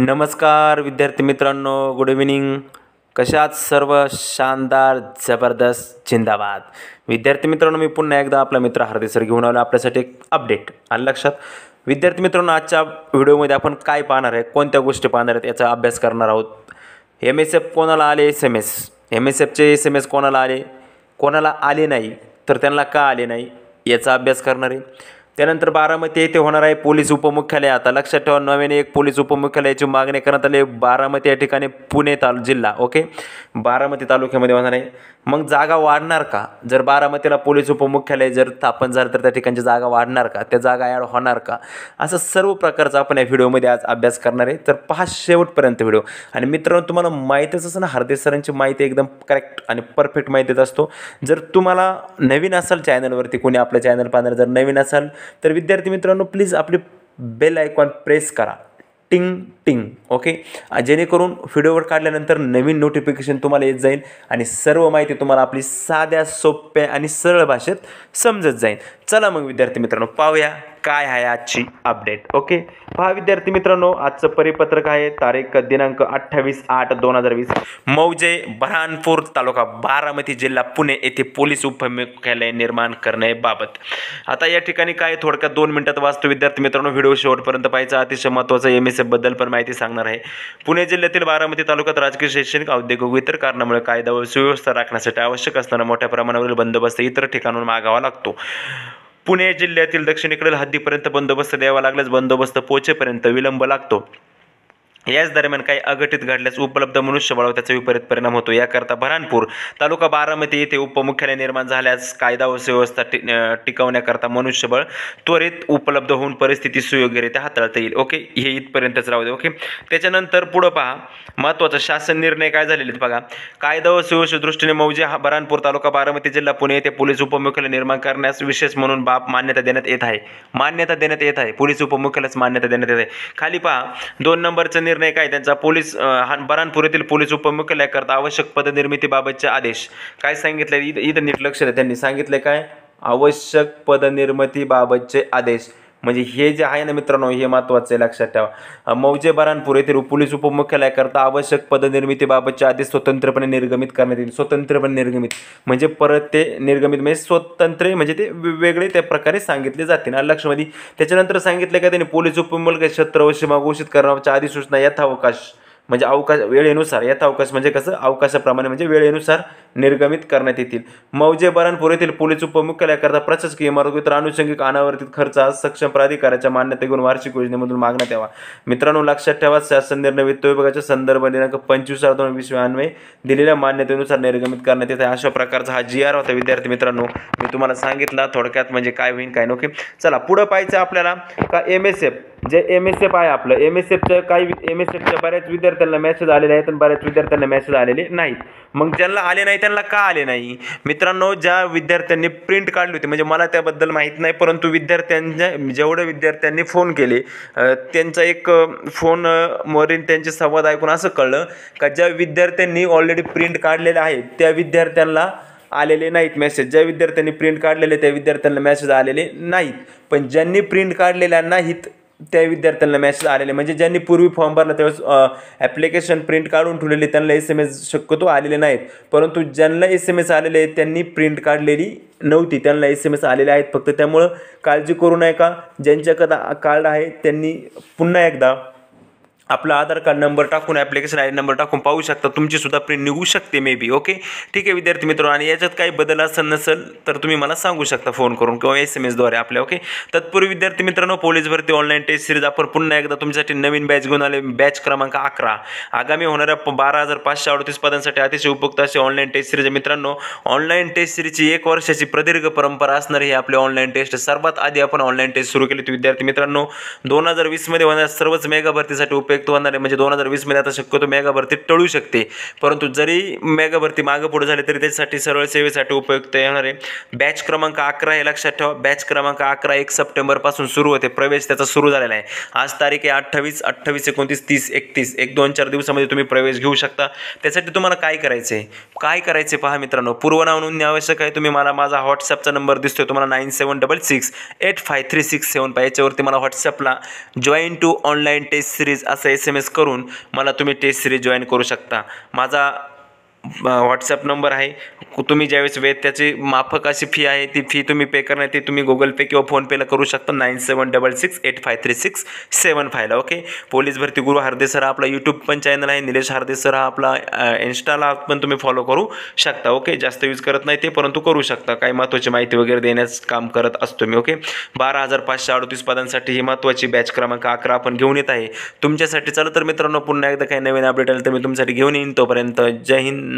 नमस्कार विद्यार्थी मित्रांनो गुड इव्हिनिंग कशात सर्व शानदार जबरदस्त जिंदाबाद विद्यार्थी मित्रांनो मी पुन्हा एकदा आपला मित्र हार्दिक सर घेऊन आलो आपल्यासाठी एक अपडेट आणि लक्षात विद्यार्थी मित्रांनो आजच्या व्हिडिओमध्ये आपण काय पाहणार आहे कोणत्या गोष्टी पाहणार आहेत याचा अभ्यास करणार आहोत एम एस एफ कोणाला आले S M S M S एफचे एस एम एस कोणाला आले कोणाला आले नाही तर त्यांना का आले नाही याचा अभ्यास करणार आहे त्यानंतर बारामती येथे होणार आहे पोलीस उपमुख्यालय आता लक्षात ठेवा नव्याने एक पोलीस उपमुख्यालयाची मागणी करण्यात आली बारामती या ठिकाणी पुणे तालु जिल्हा ओके बारामती तालुक्यामध्ये होणार आहे मग जागा वाढणार का जर बारामतीला पोलीस उपमुख्यालय जर स्थापन झालं तर त्या ठिकाणची जागा वाढणार का त्या जागा ॲड होणार का असं सर्व प्रकारचा आपण या व्हिडिओमध्ये आज अभ्यास करणार आहे तर पहा शेवटपर्यंत व्हिडिओ आणि मित्रांनो तुम्हाला माहितीच असं ना हरदेश सरांची माहिती एकदम करेक्ट आणि परफेक्ट माहितीच असतो जर तुम्हाला नवीन असाल चॅनलवरती कोणी आपल्या चॅनल पाहणार जर नवीन असाल तर विद्यार्थी मित्रांनो प्लीज आपली बेल आयकॉन प्रेस करा टिंग टिंग ओके जेणेकरून व्हिडिओवर काढल्यानंतर नवीन नोटिफिकेशन तुम्हाला येत जाईल आणि सर्व माहिती तुम्हाला आपली साध्या सोप्या आणि सरळ भाषेत समजत जाईल चला मग विद्यार्थी मित्रांनो पाहूया काय आहे आजची अपडेट ओके पहा विद्यार्थी मित्रांनो आजचं परिपत्रक आहे तारीख दिनांक अठ्ठावीस आठ दोन हजार वीस मौजे बऱ्हाणपूर तालुका बारामती जिल्हा पुणे येथे पोलीस उपमुख्यालय निर्माण करण्याबाबत आता या ठिकाणी काय थोडक्यात दोन मिनिटात वाचतो विद्यार्थी मित्रांनो व्हिडिओ शेवटपर्यंत पाहायचा अतिशय महत्त्वाचा एम एस बद्दल पण माहिती सांगणार आहे पुणे जिल्ह्यातील बारामती तालुक्यात राजकीय शैक्षणिक औद्योगिक इतर कारणामुळे कायदा व सुव्यवस्था राखण्यासाठी आवश्यक असताना मोठ्या प्रमाणावरील बंदोबस्त इतर ठिकाणून मागावा लागतो पुणे जिल्ह्यातील दक्षिणेकडील हद्दीपर्यंत बंदोबस्त द्यावा लागल्यास बंदोबस्त पोचेपर्यंत विलंब लागतो याच दरम्यान काही अघटित घडल्यास उपलब्ध मनुष्यबळावर त्याचा विपरीत परिणाम होतो याकरता भरानपूर तालुका बारामती येथे उपमुख्यालय निर्माण झाल्यास कायदा व सुव्यवस्था टि टिकवण्याकरता मनुष्यबळ त्वरित उपलब्ध होऊन परिस्थिती सुयोग्यरित्या हाताळता येईल ओके हे इथपर्यंतच राहू दे ओके त्याच्यानंतर पुढं पहा महत्त्वाचा शासन निर्णय काय झालेले बघा कायदा व सुव्यवस्थे दृष्टीने मौजे हा बरानपूर तालुका बारामती जिल्हा पुणे येथे पोलीस उपमुख्यालय निर्माण करण्यास विशेष म्हणून बाब मान्यता देण्यात येत आहे मान्यता देण्यात येत आहे पोलीस उपमुख्यालयास मान्यता देण्यात येत आहे खाली पहा दोन नंबरचं निर्णय निर्णय त्यांचा पोलीस बरानपूर येथील पोलीस उपमुख्यालयाकरता आवश्यक पदनिर्मितीबाबतचे आदेश काय सांगितले इथं नीट लक्ष द्या त्यांनी सांगितले काय आवश्यक पदनिर्मितीबाबतचे आदेश म्हणजे हे जे आहे ना मित्रांनो हे महत्त्वाचं आहे लक्षात ठेवा मौजे बरानपूर येथील पोलीस उपमुख्यालयाकरता आवश्यक पदनिर्मितीबाबतचे आधी स्वतंत्रपणे निर्गमित करण्यात येईल स्वतंत्रपणे निर्गमित म्हणजे परत ते निर्गमित म्हणजे स्वतंत्र म्हणजे ते वेगळे त्या प्रकारे सांगितले जातील ना लक्षमध्ये त्याच्यानंतर सांगितलं का त्यांनी पोलीस क्षेत्र क्षेत्रवशी घोषित करण्याच्या अधिसूचना यथावकाश म्हणजे अवकाश वेळेनुसार अवकाश म्हणजे कसं अवकाशाप्रमाणे म्हणजे वेळेनुसार निर्गमित करण्यात येतील मौजे बरणपूर येथील पोलीस उपमुख्यालयाकरता प्रशासकीय इमारत अनुषंगिक अनावर्तित खर्च आज सक्षम प्राधिकाराच्या मान्यता घेऊन वार्षिक योजनेमधून मागण्यात यावा मित्रांनो लक्षात ठेवा शासन निर्णय वित्त विभागाच्या संदर्भ दिनांक पंचवीस हजार दोन अन्वय दिलेल्या मान्यतेनुसार निर्गमित करण्यात येते आहे अशा प्रकारचा हा जी आर होता विद्यार्थी मित्रांनो मी तुम्हाला सांगितला थोडक्यात म्हणजे काय होईल काय नोके चला पुढं पाहिजे आपल्याला का एम एस एफ जे एम एस एफ आहे आपलं एम एस एफचं काही एम एस एफच्या बऱ्याच विद्यार्थ्यांना मेसेज आलेले आहेत आणि बऱ्याच विद्यार्थ्यांना मेसेज आलेले नाहीत मग ज्यांना आले नाही त्यांना का आले नाही मित्रांनो ज्या विद्यार्थ्यांनी प्रिंट काढली होती म्हणजे मला त्याबद्दल माहीत नाही परंतु विद्यार्थ्यांच्या जेवढे विद्यार्थ्यांनी फोन केले त्यांचा एक फोन फोनवरील त्यांचे संवाद ऐकून असं कळलं का ज्या विद्यार्थ्यांनी ऑलरेडी प्रिंट काढलेले आहेत त्या विद्यार्थ्यांना आलेले नाहीत मेसेज ज्या विद्यार्थ्यांनी प्रिंट काढलेले त्या विद्यार्थ्यांना मेसेज आलेले नाहीत पण ज्यांनी प्रिंट काढलेल्या नाहीत त्या विद्यार्थ्यांना मॅसेज आलेले म्हणजे ज्यांनी पूर्वी फॉर्म भरला त्यावेळेस ॲप्लिकेशन प्रिंट काढून ठेवलेली त्यांना एस एम एस शक्यतो आलेले नाहीत परंतु ज्यांना एस एम एस आलेले आहेत त्यांनी प्रिंट काढलेली नव्हती त्यांना एस एम एस आलेले आहेत फक्त त्यामुळं काळजी करू नये का ज्यांच्याकडं कार्ड आहे त्यांनी पुन्हा एकदा आपला आधार कार्ड नंबर टाकून ॲप्लिकेशन आय नंबर टाकून पाहू शकता तुमची सुद्धा प्रिंट निघू शकते मे बी ओके ठीक आहे विद्यार्थी मित्रांनो आणि याच्यात काही बदल असेल नसेल तर तुम्ही मला सांगू शकता फोन करून किंवा एस एम एसद्वारे आपल्या ओके तत्पूर्वी विद्यार्थी मित्रांनो पोलीस भरती ऑनलाईन टेस्ट सिरीज आपण पुन्हा एकदा तुमच्यासाठी नवीन बॅच घेऊन आले बॅच क्रमांक अकरा आगामी होणाऱ्या बारा हजार पाचशे अडतीस पदांसाठी अतिशय उपयुक्त असे ऑनलाईन टेस्ट सिरीज मित्रांनो ऑनलाईन टेस्ट सिरीजची एक वर्षाची प्रदीर्घ परंपरा असणार हे आपली ऑनलाईन टेस्ट सर्वात आधी आपण ऑनलाईन टेस्ट सुरू केली होती विद्यार्थी मित्रांनो दोन हजार वीसमध्ये होणाऱ्या सर्वच मेगा भरतीसाठी उपयोग आहे म्हणजे दोन हजार वीसमध्ये आता शक्यतो मेगा भरती टळू शकते परंतु जरी मेगा भरती मागं पुढे झाली तरी त्याच्यासाठी सरळ सेवेसाठी उपयुक्त येणार आहे बॅच क्रमांक अकरा हे लक्षात ठेवा बॅच क्रमांक अकरा एक सप्टेंबरपासून सुरू होते प्रवेश त्याचा सुरू झालेला आहे आज तारीख आहे अठ्ठावीस अठ्ठावीस एकोणतीस तीस एकतीस एक दोन चार दिवसामध्ये तुम्ही प्रवेश घेऊ शकता त्यासाठी तुम्हाला काय करायचं आहे काय करायचे पहा मित्रांनो पूर्वनाव नोंदणी आवश्यक आहे तुम्ही मला माझा व्हॉट्सअपचा नंबर दिसतोय तुम्हाला nine seven double six eight five three six seven five मला व्हॉट्सअपला join to online test series असं एस एम एस करून मला तुम्ही टेस्ट सिरीज जॉईन करू शकता माझा व्हॉट्सअप नंबर आहे तुम्ही ज्यावेळेस वेळ त्याची माफक अशी फी आहे ती फी तुम्ही पे करणार ती तुम्ही गुगल पे किंवा फोनपेला करू शकता nine seven double six eight five three six seven फायला ओके पोलीस भरती गुरु हार्देसर हा आपला यूट्यूब पण चॅनल आहे निलेश हार्देसर हा आपला इन्स्टाला पण तुम्ही फॉलो करू शकता ओके जास्त यूज करत नाही ते परंतु करू शकता काही महत्त्वाची माहिती वगैरे देण्यास काम करत असतो मी ओके बारा हजार पाचशे अडतीस पदांसाठी ही महत्त्वाची बॅच क्रमांक अकरा आपण घेऊन येत आहे तुमच्यासाठी चला तर मित्रांनो पुन्हा एकदा काही नवीन अपडेट आलं तर मी तुमच्यासाठी घेऊन येईन तोपर्यंत जय हिंद